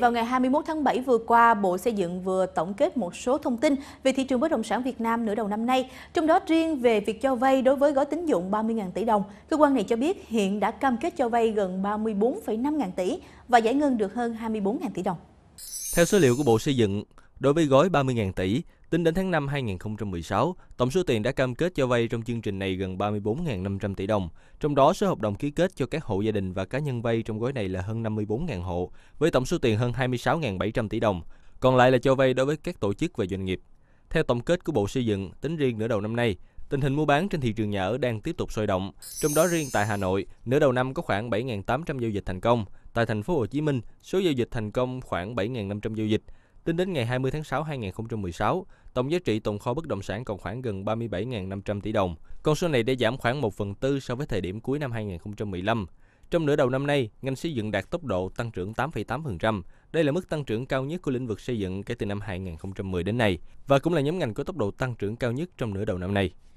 Vào ngày 21 tháng 7 vừa qua, Bộ Xây dựng vừa tổng kết một số thông tin về thị trường bất động sản Việt Nam nửa đầu năm nay, trong đó riêng về việc cho vay đối với gói tín dụng 30.000 tỷ đồng. Cơ quan này cho biết hiện đã cam kết cho vay gần 34,5 ngàn tỷ và giải ngân được hơn 24.000 tỷ đồng. Theo số liệu của Bộ Xây dựng, đối với gói 30.000 tỷ, tính đến tháng 5 2016, tổng số tiền đã cam kết cho vay trong chương trình này gần 34.500 tỷ đồng, trong đó số hợp đồng ký kết cho các hộ gia đình và cá nhân vay trong gói này là hơn 54.000 hộ, với tổng số tiền hơn 26.700 tỷ đồng, còn lại là cho vay đối với các tổ chức và doanh nghiệp. Theo tổng kết của Bộ Xây dựng, tính riêng nửa đầu năm nay, tình hình mua bán trên thị trường nhà ở đang tiếp tục sôi động. Trong đó riêng tại Hà Nội, nửa đầu năm có khoảng 7.800 giao dịch thành công, Tại thành phố Hồ Chí Minh, số giao dịch thành công khoảng 7.500 giao dịch. Tính đến ngày 20 tháng 6 2016, tổng giá trị tồn kho bất động sản còn khoảng gần 37.500 tỷ đồng. Con số này đã giảm khoảng 1 phần tư so với thời điểm cuối năm 2015. Trong nửa đầu năm nay, ngành xây dựng đạt tốc độ tăng trưởng 8,8%. Đây là mức tăng trưởng cao nhất của lĩnh vực xây dựng kể từ năm 2010 đến nay và cũng là nhóm ngành có tốc độ tăng trưởng cao nhất trong nửa đầu năm nay.